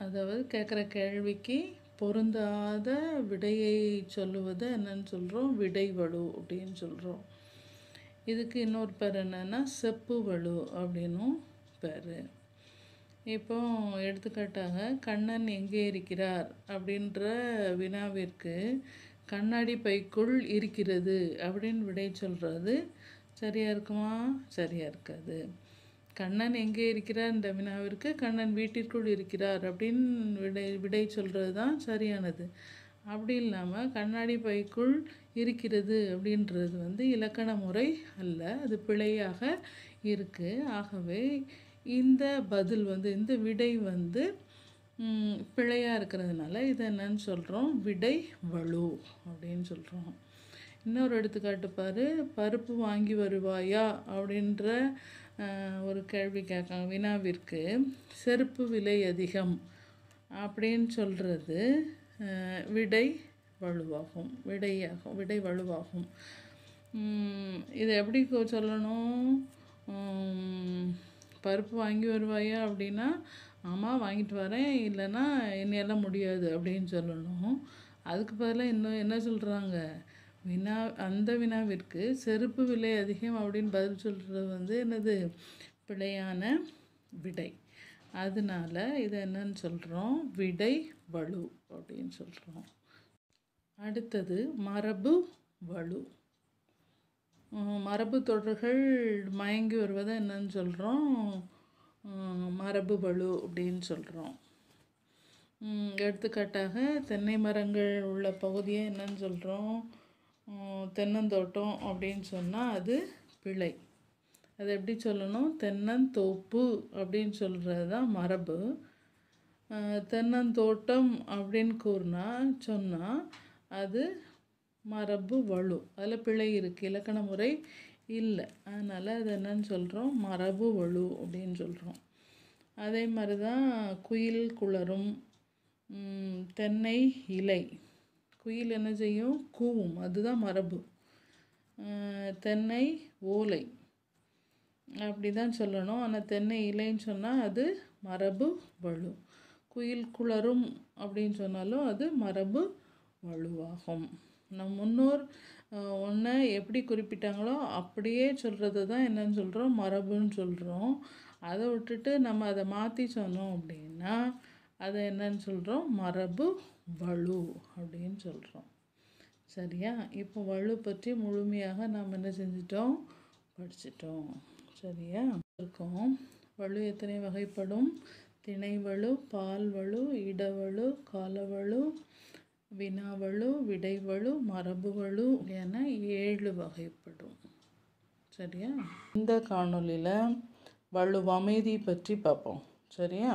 அதாவது கேட்குற கேள்விக்கு பொருந்தாத விடையை சொல்லுவது என்னன்னு சொல்கிறோம் விடை வலு அப்படின்னு சொல்கிறோம் இதுக்கு இன்னொரு பேர் என்னென்னா செப்பு வலு அப்படின்னும் பேர் இப்போ எடுத்துக்காட்டாக கண்ணன் எங்கே இருக்கிறார் அப்படின்ற வினாவிற்கு கண்ணாடி பைக்குள் இருக்கிறது அப்படின்னு விடை சொல்கிறது சரியாக இருக்குமா சரியாக இருக்காது கண்ணன் எங்கே இருக்கிறார் இந்த வினாவிற்கு கண்ணன் வீட்டிற்குள் இருக்கிறார் அப்படின்னு விடை விடை சொல்கிறது தான் சரியானது அப்படி இல்லாமல் கண்ணாடி பைக்குள் இருக்கிறது அப்படின்றது வந்து இலக்கண முறை அல்ல அது பிழையாக இருக்குது ஆகவே இந்த பதில் வந்து இந்த விடை வந்து பிழையாக இருக்கிறதுனால இதை என்னன்னு சொல்கிறோம் விடை வலு அப்படின்னு சொல்கிறோம் இன்னொரு எடுத்துக்காட்டு பாரு பருப்பு வாங்கி வருவாயா அப்படின்ற ஒரு கேள்வி கேட்காங்க வினாவிற்கு செருப்பு விலை அதிகம் அப்படின்னு சொல்கிறது விடை வலுவாகும் விடையாகும் விடை வலுவாகும் இதை எப்படி சொல்லணும் பருப்பு வாங்கி வருவாயா அப்படின்னா ஆமாம் வாங்கிட்டு வரேன் இல்லைன்னா என்னையெல்லாம் முடியாது அப்படின்னு சொல்லணும் அதுக்கு பதிலாக இன்னும் என்ன சொல்கிறாங்க வினா அந்த வினாவிற்கு செருப்பு விலை அதிகம் அப்படின்னு பதில் சொல்கிறது வந்து என்னது பிழையான விடை அதனால் இதை என்னன்னு சொல்கிறோம் விடை வலு அப்படின்னு சொல்கிறோம் அடுத்தது மரபு வலு மரபு தொடர்கள் மயங்கி வருவதை என்னன்னு சொல்கிறோம் மரபு வலு அப்படின்னு சொல்கிறோம் எடுத்துக்காட்டாக தென்னை மரங்கள் உள்ள பகுதியை என்னன்னு சொல்கிறோம் தென்னந்தோட்டம் அப்படின்னு சொன்னால் அது பிழை அது எப்படி சொல்லணும் தென்னந்தோப்பு அப்படின்னு சொல்கிறது தான் மரபு தென்னந்தோட்டம் அப்படின்னு கூறினா சொன்னால் அது மரபு வலு அதில் பிழை இருக்குது இலக்கண முறை இல்லை அதனால் அது என்னன்னு சொல்கிறோம் மரபு வலு அப்படின்னு சொல்கிறோம் அதே மாதிரி தான் குயில் குளரும் தென்னை இலை குயில் என்ன செய்யும் கூவும் அதுதான் மரபு தென்னை ஓலை அப்படி தான் சொல்லணும் ஆனால் தென்னை இலைன்னு சொன்னால் அது மரபு வலு குயில் குளரும் அப்படின்னு சொன்னாலும் அது மரபு வலுவாகும் நம் முன்னோர் ஒன்றை எப்படி குறிப்பிட்டாங்களோ அப்படியே சொல்கிறது தான் என்னன்னு சொல்கிறோம் மரபுன்னு சொல்கிறோம் அதை விட்டுட்டு நம்ம அதை மாற்றி சொன்னோம் அப்படின்னா அதை என்னன்னு சொல்கிறோம் மரபு வலு அப்படின்னு சொல்கிறோம் சரியா இப்போ வலு பற்றி முழுமையாக நாம் என்ன செஞ்சிட்டோம் படிச்சிட்டோம் சரியா இருக்கோம் வலு எத்தனை வகைப்படும் திணைவலு பால்வலு இடவலு காலவலு வினாவளு விடைவளு மரபுகளு என ஏழு வகைப்படும் சரியா இந்த காணொலியில் வலுவமைதி பற்றி பார்ப்போம் சரியா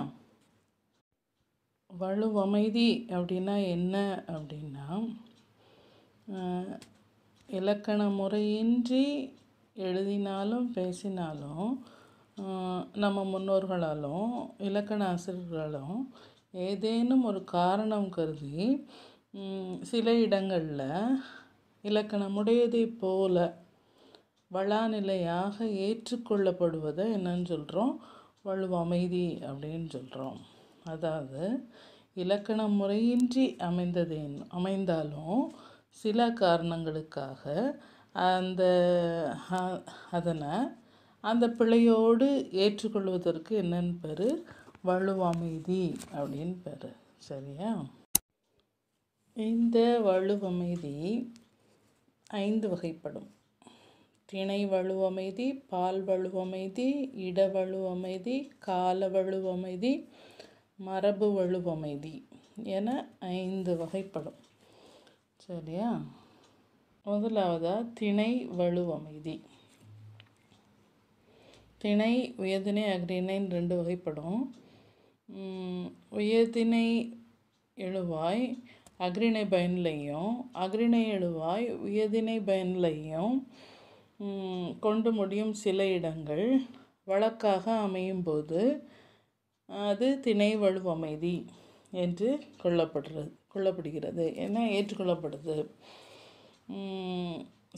வலுவமைதி அப்படின்னா என்ன அப்படின்னா இலக்கண முறையின்றி எழுதினாலும் பேசினாலும் நம்ம முன்னோர்களாலும் இலக்கண ஆசிரியர்களாலும் ஏதேனும் ஒரு காரணம் கருதி சில இடங்களில் இலக்கணமுடையதை போல வளாநிலையாக ஏற்றுக்கொள்ளப்படுவதை என்னன்னு சொல்கிறோம் வலுவமைதி அப்படின்னு சொல்கிறோம் அதாவது இலக்கண முறையின்றி அமைந்தது அமைந்தாலும் சில காரணங்களுக்காக அந்த அதனை அந்த பிழையோடு ஏற்றுக்கொள்வதற்கு என்னென்னு பேர் வலுவமைதி அப்படின்னு பேர் சரியா இந்த வலுவமைதி ஐந்து வகைப்படும் திணை வலுவமைதி பால் வலுவமைதி இட வலுவமைதி கால வலுவமைதி மரபு வலுவமைதி என ஐந்து வகைப்படும் சரியா முதலாவதா திணை வலுவமைதி திணை உயர்திணை அக்ரிணைன்னு ரெண்டு வகைப்படும் உயர்திணை எழுவாய் அக்ரிணை பயன்லையும் அக்ரிணை எழுவாய் உயதினை பயனிலையும் கொண்டு முடியும் சில இடங்கள் வழக்காக அமையும் போது அது திணை வலுவமைதி என்று கொள்ளப்படுறது கொள்ளப்படுகிறது என ஏற்றுக்கொள்ளப்படுது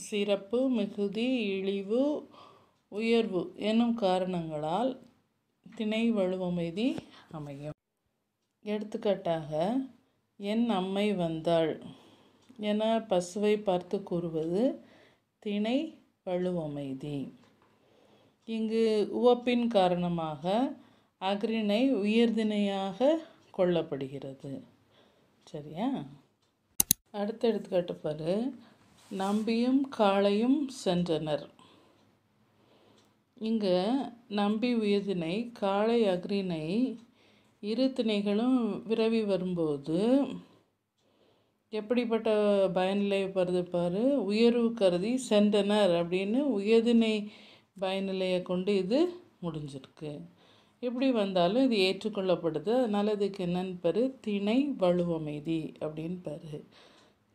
சிறப்பு மிகுதி இழிவு உயர்வு என்னும் காரணங்களால் திணை வலுவமைதி அமையும் எடுத்துக்காட்டாக என் அம்மை வந்தாள் என பசுவை பார்த்து கூறுவது திணை வலுவமைதி இங்கு உவப்பின் காரணமாக அக்ரிணை உயர்திணையாக கொள்ளப்படுகிறது சரியா அடுத்த எடுத்துக்காட்டு பாரு நம்பியும் காளையும் சென்றனர் இங்கே நம்பி உயர்தினை காளை அக்ரிணை இரு திணைகளும் விரவி வரும்போது எப்படிப்பட்ட பயநிலை வருது பாரு உயர்வு கருதி சென்றனர் அப்படின்னு உயர்திணை பயநிலையை கொண்டு இது முடிஞ்சிருக்கு எப்படி வந்தாலும் இது ஏற்றுக்கொள்ளப்படுது அதனால் இதுக்கு என்னன்னு பேர் திணை வலுவமைதி அப்படின்னு பாரு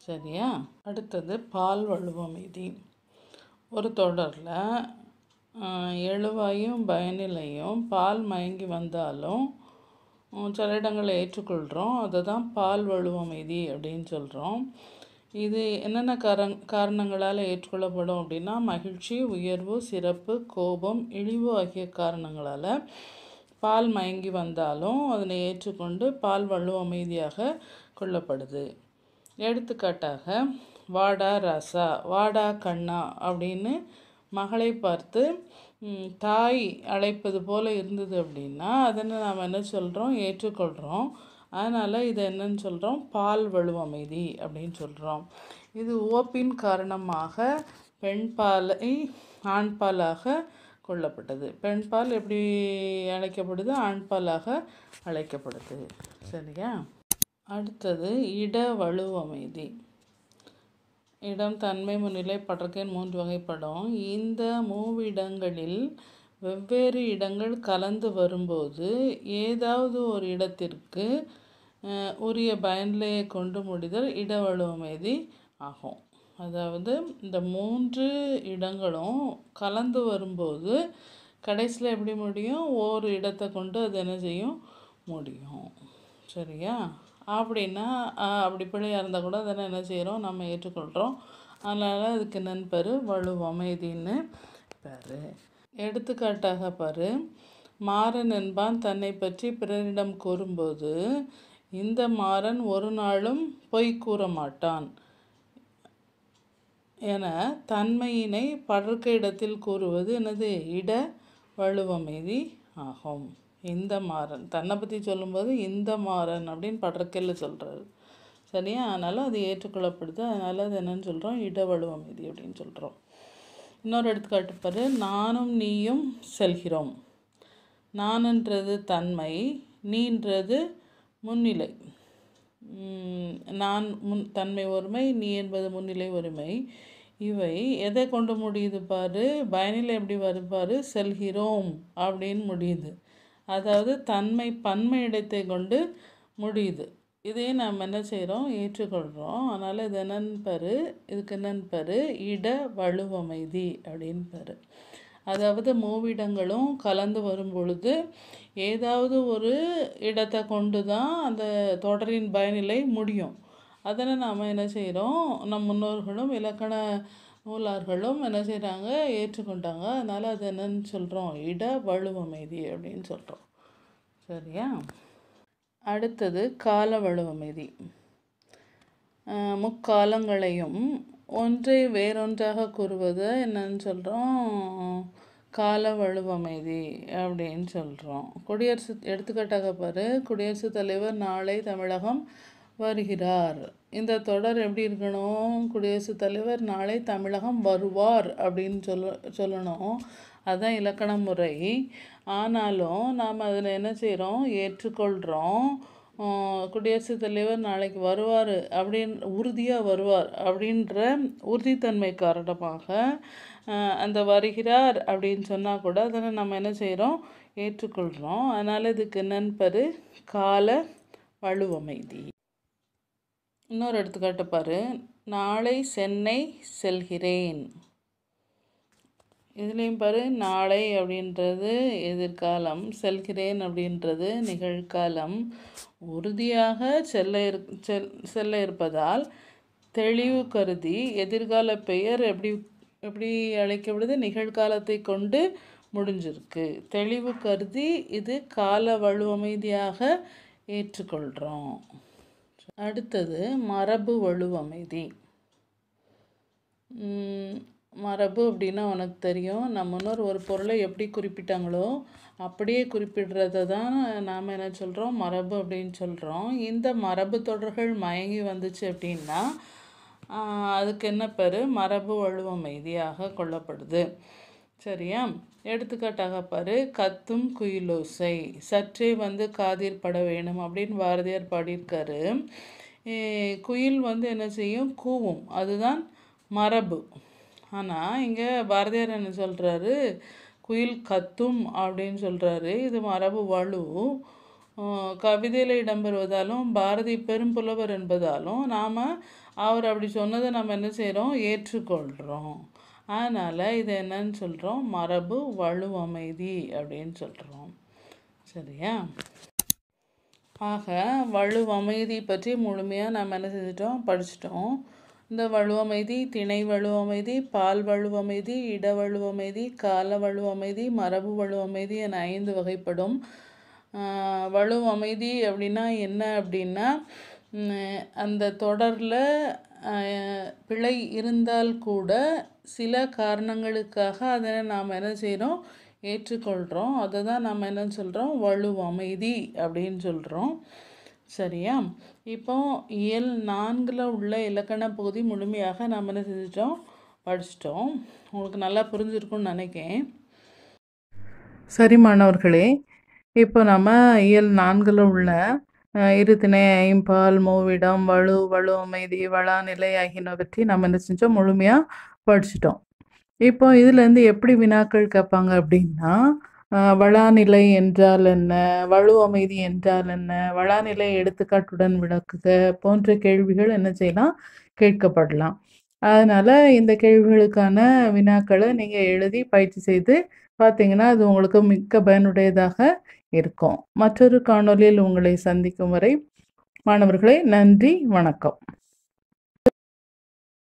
சரியா அடுத்தது பால் வலுவமைதி ஒரு தொடரில் எழுவாயும் பயனிலையும் பால் மயங்கி வந்தாலும் சில இடங்களில் ஏற்றுக்கொள்கிறோம் அதை தான் பால் வழுவம் அமைதி அப்படின்னு சொல்கிறோம் இது என்னென்ன காரண காரணங்களால் ஏற்றுக்கொள்ளப்படும் அப்படின்னா மகிழ்ச்சி உயர்வு சிறப்பு கோபம் இழிவு ஆகிய காரணங்களால் பால் மயங்கி வந்தாலும் அதனை ஏற்றுக்கொண்டு பால் வலுவம் அமைதியாக கொள்ளப்படுது எடுத்துக்காட்டாக வாடா ராசா வாடா கண்ணா அப்படின்னு மகளை பார்த்து தாய் அழைப்பது போல் இருந்தது அப்படின்னா அதனை நாம் என்ன சொல்கிறோம் ஏற்றுக்கொள்கிறோம் அதனால் இதை என்னன்னு சொல்கிறோம் பால் வலு அமைதி அப்படின்னு சொல்கிறோம் இது ஓப்பின் காரணமாக பெண் பாலை ஆண் பாலாக கொள்ளப்பட்டது பெண் பால் எப்படி அழைக்கப்படுது ஆண் பாலாக அழைக்கப்படுது சரியா அடுத்தது இட வலுவமைதி இடம் தன்மை முன்னிலை படர்க்கையின் மூன்று வகைப்படும் இந்த மூவிடங்களில் வெவ்வேறு இடங்கள் கலந்து வரும்போது ஏதாவது ஒரு இடத்திற்கு உரிய பயன்லையை கொண்டு முடிதல் இடவழுவமேதி ஆகும் அதாவது இந்த மூன்று இடங்களும் கலந்து வரும்போது கடைசியில் எப்படி முடியும் ஒரு இடத்தை கொண்டு அது என்ன செய்யும் முடியும் சரியா அப்படின்னா அப்படி பிள்ளையாக இருந்தால் கூட அதெல்லாம் என்ன செய்கிறோம் நம்ம ஏற்றுக்கொள்கிறோம் அதனால் அதுக்கு நண்பர் வலு அமைதின்னு பாரு எடுத்துக்காட்டாக பாரு மாறன் என்பான் தன்னை பற்றி பிறரிடம் கூறும்போது இந்த மாறன் ஒரு நாளும் பொய் கூற மாட்டான் என தன்மையினை படர்க்க இடத்தில் கூறுவது எனது இட வலுவமைதி ஆகும் இந்த மாறன் தன்னை பற்றி சொல்லும்போது இந்த மாறன் அப்படின்னு படற்கல்ல சொல்கிறாரு சரியா அதனால் அது ஏற்றுக்கொள்ளப்படுது அதனால் அது என்னென்னு சொல்கிறோம் இடவழுவ மீதி அப்படின்னு சொல்கிறோம் இன்னொரு எடுத்துக்காட்டுப்பார் நானும் நீயும் செல்கிறோம் நானுன்றது தன்மை நீன்றது முன்னிலை நான் முன் தன்மை ஒருமை நீ என்பது முன்னிலை ஒருமை இவை எதை கொண்டு முடியுது பாரு பயனில் எப்படி வருப்பாரு செல்கிறோம் அப்படின்னு முடியுது அதாவது தன்மை பன்மை இடத்தை கொண்டு முடியுது இதையே நாம் என்ன செய்கிறோம் ஏற்றுக்கொள்கிறோம் அதனால் இது என்னன்னு இதுக்கு என்னன்னு இட வலுவமைதி அப்படின்னு பாரு அதாவது மூவிடங்களும் கலந்து வரும் பொழுது ஏதாவது ஒரு இடத்தை கொண்டு தான் அந்த தொடரின் பயனிலை முடியும் அதனை நாம் என்ன செய்கிறோம் நம் முன்னோர்களும் இலக்கண நூலார்களும் என்ன செய்கிறாங்க ஏற்றுக்கொண்டாங்க அதனால் அது என்னன்னு சொல்கிறோம் இட அமைதி அப்படின்னு சொல்கிறோம் சரியா அடுத்தது கால அமைதி முக்காலங்களையும் ஒன்றை வேறொன்றாக கூறுவது என்னன்னு சொல்கிறோம் கால அமைதி அப்படின்னு சொல்கிறோம் குடியரசு எடுத்துக்கட்டாக பாரு குடியரசுத் தலைவர் நாளை தமிழகம் வருகிறார் இந்த தொடர் எப்படி இருக்கணும் குடியரசுத் தலைவர் நாளை தமிழகம் வருவார் அப்படின்னு சொல்ல சொல்லணும் அதுதான் இலக்கண முறை ஆனாலும் நாம் அதில் என்ன செய்கிறோம் ஏற்றுக்கொள்கிறோம் குடியரசுத் தலைவர் நாளைக்கு வருவார் அப்படின் உறுதியாக வருவார் அப்படின்ற உறுதித்தன்மை காரணமாக அந்த வருகிறார் அப்படின்னு சொன்னால் கூட அதனை நம்ம என்ன செய்கிறோம் ஏற்றுக்கொள்கிறோம் அதனால் இதுக்கு நண்பர் கால வலுவமைதி இன்னொரு எடுத்துக்காட்டு பாரு நாளை சென்னை செல்கிறேன் இதுலேயும் பாரு நாளை அப்படின்றது எதிர்காலம் செல்கிறேன் அப்படின்றது நிகழ்காலம் உறுதியாக செல்ல இரு செல் செல்ல இருப்பதால் தெளிவு கருதி எதிர்கால பெயர் எப்படி எப்படி அழைக்கப்படுது நிகழ்காலத்தை கொண்டு முடிஞ்சிருக்கு தெளிவு கருதி இது கால வலுவமைதியாக ஏற்றுக்கொள்கிறோம் அடுத்தது மரபு வலுவமைதி மரபு அப்படின்னா உனக்கு தெரியும் நம்ம முன்னோர் ஒரு பொருளை எப்படி குறிப்பிட்டாங்களோ அப்படியே குறிப்பிடுறத தான் நாம் என்ன சொல்கிறோம் மரபு அப்படின்னு சொல்கிறோம் இந்த மரபு தொடர்கள் மயங்கி வந்துச்சு அப்படின்னா அதுக்கு என்ன பேர் மரபு வலுவமைதியாக கொள்ளப்படுது சரியா எடுத்துக்காட்டாக பாரு கத்தும் குயிலோசை சற்றே வந்து காதில் பட வேணும் அப்படின்னு பாரதியார் பாடியிருக்காரு குயில் வந்து என்ன செய்யும் கூவும் அதுதான் மரபு ஆனால் இங்கே பாரதியார் என்ன சொல்கிறாரு குயில் கத்தும் அப்படின்னு சொல்கிறாரு இது மரபு வலு கவிதையில் இடம்பெறுவதாலும் பாரதி பெரும்புலவர் என்பதாலும் நாம் அவர் அப்படி சொன்னதை நம்ம என்ன செய்கிறோம் ஏற்றுக்கொள்கிறோம் அதனால் இது என்னன்னு சொல்கிறோம் மரபு வலுவமைதி அப்படின்னு சொல்கிறோம் சரியா ஆக வலுவமைதி பற்றி முழுமையாக நம்ம என்ன செஞ்சிட்டோம் படிச்சிட்டோம் இந்த வலுவமைதி திணை வலுவமைதி பால் வலுவமைதி இட வலுவமைதி கால வலுவமைதி மரபு வலுவமைதி என ஐந்து வகைப்படும் வலுவமைதி அப்படின்னா என்ன அப்படின்னா அந்த தொடரில் பிழை இருந்தால் கூட சில காரணங்களுக்காக அதனை நாம் என்ன செய்கிறோம் ஏற்றுக்கொள்கிறோம் அதை தான் நம்ம என்ன சொல்கிறோம் வலு அமைதி அப்படின்னு சொல்கிறோம் சரியா இப்போ இயல் நான்கில் உள்ள இலக்கண பகுதி முழுமையாக நாம் என்ன செஞ்சிட்டோம் படிச்சிட்டோம் உங்களுக்கு நல்லா புரிஞ்சிருக்கும்னு நினைக்கிறேன் சரி மாணவர்களே இப்போ நம்ம இயல் நான்கில் உள்ள இருதினை ஐம்பால் மூவிடம் வலு வலு அமைதி வளா நிலை ஆகியனவற்றை நம்ம என்ன செஞ்சோம் முழுமையாக படிச்சிட்டோம் இப்போ இதுலேருந்து எப்படி வினாக்கள் கேட்பாங்க அப்படின்னா வளாநிலை என்றால் என்ன வலு அமைதி என்றால் என்ன வளாநிலை எடுத்துக்காட்டுடன் விளக்குக போன்ற கேள்விகள் என்ன செய்யலாம் கேட்கப்படலாம் அதனால் இந்த கேள்விகளுக்கான வினாக்களை நீங்கள் எழுதி பயிற்சி செய்து பார்த்தீங்கன்னா அது உங்களுக்கு மிக்க பயனுடையதாக இருக்கும் மற்றொரு காணொலியில் உங்களை சந்திக்கும் வரை மாணவர்களே நன்றி வணக்கம்